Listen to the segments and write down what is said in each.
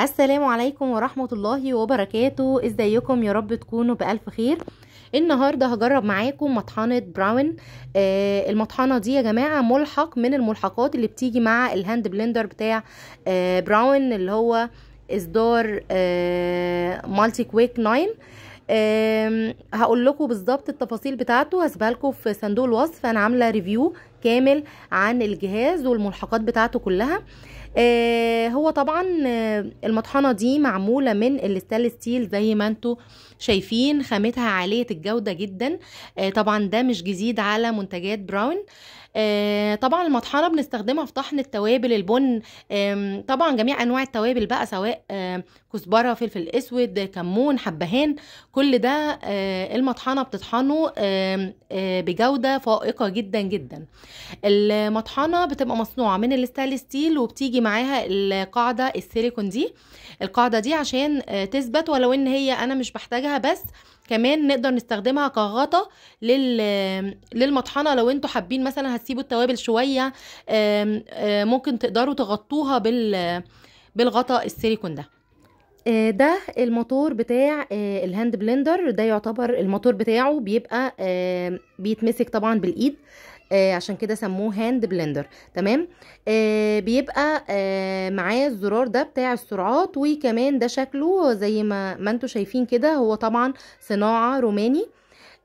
السلام عليكم ورحمة الله وبركاته ازيكم يا رب تكونوا بألف خير النهاردة هجرب معاكم مطحنة براون آه المطحنة دي يا جماعة ملحق من الملحقات اللي بتيجي مع الهاند بلندر بتاع آه براون اللي هو اصدار آه مالتي كويك 9 هقول لكم بالظبط التفاصيل بتاعته هسيبها لكم في صندوق الوصف انا عامله ريفيو كامل عن الجهاز والملحقات بتاعته كلها آه هو طبعا آه، المطحنة دي معمولة من الستال ستيل زي ما انتوا شايفين خامتها عالية الجودة جدا آه طبعا ده مش جديد على منتجات براون آه، طبعا المطحنه بنستخدمها في طحن التوابل البن طبعا جميع انواع التوابل بقى سواء كزبره فلفل اسود كمون حبهان كل ده آه، المطحنه بتطحنه آه، بجوده فائقه جدا جدا المطحنه بتبقى مصنوعه من الستانلس ستيل وبتيجي معاها القاعده السيليكون دي القاعده دي عشان تثبت ولو ان هي انا مش بحتاجها بس كمان نقدر نستخدمها كغطا للمطحنه لو انتوا حابين مثلا تسيبوا التوابل شويه ممكن تقدروا تغطوها بال بالغطاء السيليكون ده آه، ده الموتور بتاع آه، الهاند بلندر ده يعتبر الموتور بتاعه بيبقى بيتمسك طبعا بالايد آه، عشان كده سموه هاند بلندر تمام بيبقى معاه الزرار ده بتاع السرعات وكمان ده شكله زي ما ما انتوا شايفين كده هو طبعا صناعه روماني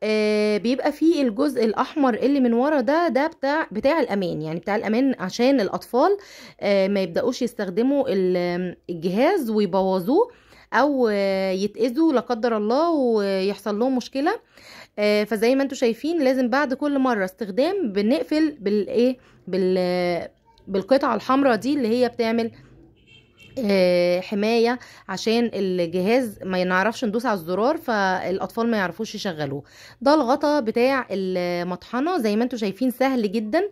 آه بيبقى فيه الجزء الاحمر اللي من ورا ده ده بتاع بتاع الامان يعني بتاع الامان عشان الاطفال آه ما يبداوش يستخدموا الجهاز ويبوظوه او آه، يتاذوا لا قدر الله ويحصل لهم مشكله آه، فزي ما انتم شايفين لازم بعد كل مره استخدام بنقفل بالايه بال بالقطعه الحمراء دي اللي هي بتعمل آه، حمايه عشان الجهاز ما ينعرفش ندوس على الزرار فالاطفال ما يعرفوش يشغلوه ده الغطا بتاع المطحنه زي ما انتم شايفين سهل جدا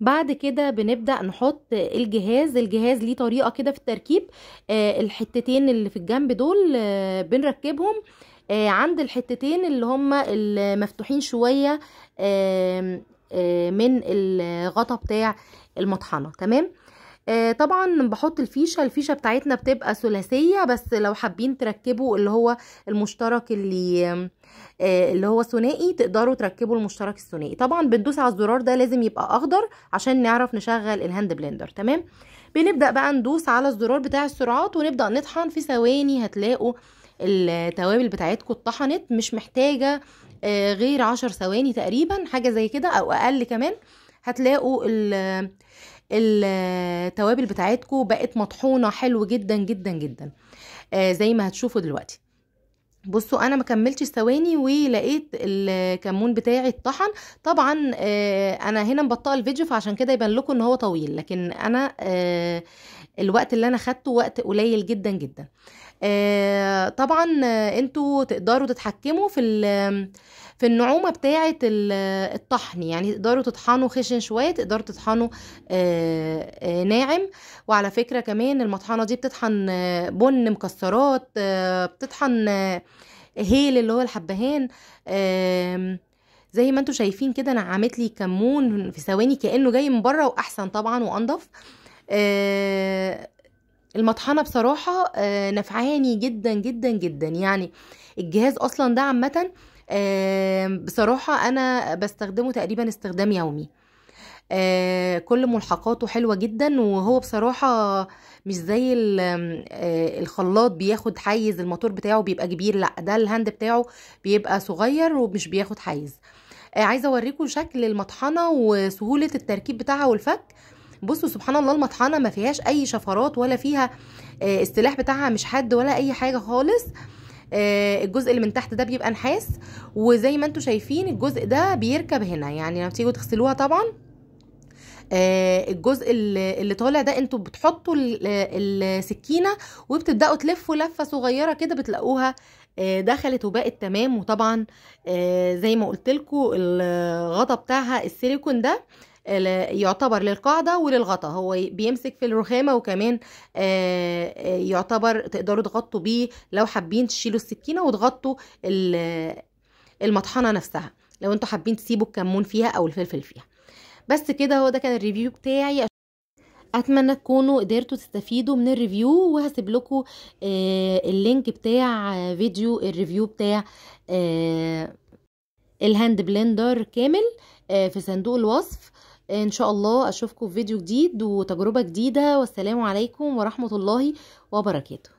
بعد كده بنبدا نحط الجهاز الجهاز ليه طريقه كده في التركيب آه، الحتتين اللي في الجنب دول آه، بنركبهم عند الحتتين اللي هما المفتوحين شويه من الغطا بتاع المطحنه تمام آه، طبعا بحط الفيشه الفيشه بتاعتنا بتبقى ثلاثيه بس لو حابين تركبوا اللي هو المشترك اللي آه، اللي هو ثنائي تقدروا تركبوا المشترك الثنائي طبعا بتدوس على الزرار ده لازم يبقى اخضر عشان نعرف نشغل الهاند بلندر تمام بنبدا بقى ندوس على الزرار بتاع السرعات ونبدا نطحن في ثواني هتلاقوا التوابل بتاعتكم اتطحنت مش محتاجه آه، غير عشر ثواني تقريبا حاجه زي كده او اقل كمان هتلاقوا التوابل بتاعتكم بقت مطحونه حلو جدا جدا جدا آه زي ما هتشوفوا دلوقتي بصوا انا ما كملتش ثواني ولقيت الكمون بتاعي اتطحن طبعا آه انا هنا مبطئه الفيديو فعشان كده يبان لكم ان هو طويل لكن انا آه الوقت اللي انا خدته وقت قليل جدا جدا آه، طبعا انتوا تقدروا تتحكموا في في النعومة بتاعة الطحن يعني تقدروا تطحنوا خشن شوية تقدروا تطحنوا آه، آه، ناعم وعلى فكرة كمان المطحنة دي بتطحن بن مكسرات بتطحن هيل اللي هو الحبهان زي ما انتوا شايفين كده انا عملت لي كمون في ثواني كانه جاي من بره واحسن طبعا وانضف المطحنه بصراحه آه، نفعاني جدا جدا جدا يعني الجهاز اصلا ده عامه بصراحه انا بستخدمه تقريبا استخدام يومي آه، كل ملحقاته حلوه جدا وهو بصراحه مش زي آه، الخلاط بياخد حيز الموتور بتاعه بيبقى كبير لا ده الهاند بتاعه بيبقى صغير ومش بياخد حيز عايزه اوريكم شكل المطحنه وسهوله التركيب بتاعها والفك بصوا سبحان الله المطحنه ما فيهاش اي شفرات ولا فيها السلاح آه، بتاعها مش حد ولا اي حاجه خالص آه، الجزء اللي من تحت ده بيبقى نحاس وزي ما انتم شايفين الجزء ده بيركب هنا يعني لما تيجوا تغسلوها طبعا آه، الجزء اللي طالع ده انتوا بتحطوا السكينه وبتبداوا تلفوا لفه صغيره كده بتلاقوها دخلت وبقت تمام وطبعا زي ما قلت لكم الغطا بتاعها السيليكون ده يعتبر للقاعدة وللغطا هو بيمسك في الرخامة وكمان آه، آه، يعتبر تقدروا تغطوا بيه لو حابين تشيلوا السكينة وتغطوا المطحنة نفسها لو انتوا حابين تسيبوا الكمون فيها او الفلفل فيها بس كده هو ده كان الريفيو بتاعي اتمنى تكونوا قدرتوا تستفيدوا من الريفيو وهسيب لكم آه، اللينك بتاع فيديو الريفيو بتاع الهاند بلندر كامل في صندوق الوصف ان شاء الله اشوفكم في فيديو جديد وتجربه جديده والسلام عليكم ورحمه الله وبركاته